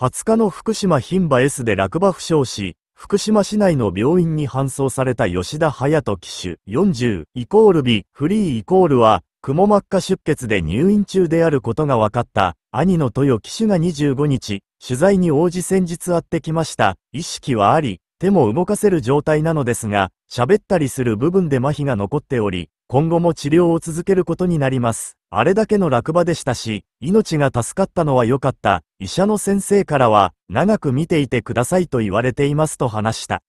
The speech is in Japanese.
20日の福島牝馬 S で落馬負傷し、福島市内の病院に搬送された吉田隼人騎手40イコール B フリーイコールは、くも膜下出血で入院中であることが分かった、兄の豊騎手が25日、取材に応じ先日会ってきました、意識はあり、手も動かせる状態なのですが、喋ったりする部分で麻痺が残っており、今後も治療を続けることになります。あれだけの落馬でしたし、命が助かったのは良かった。医者の先生からは、長く見ていてくださいと言われていますと話した。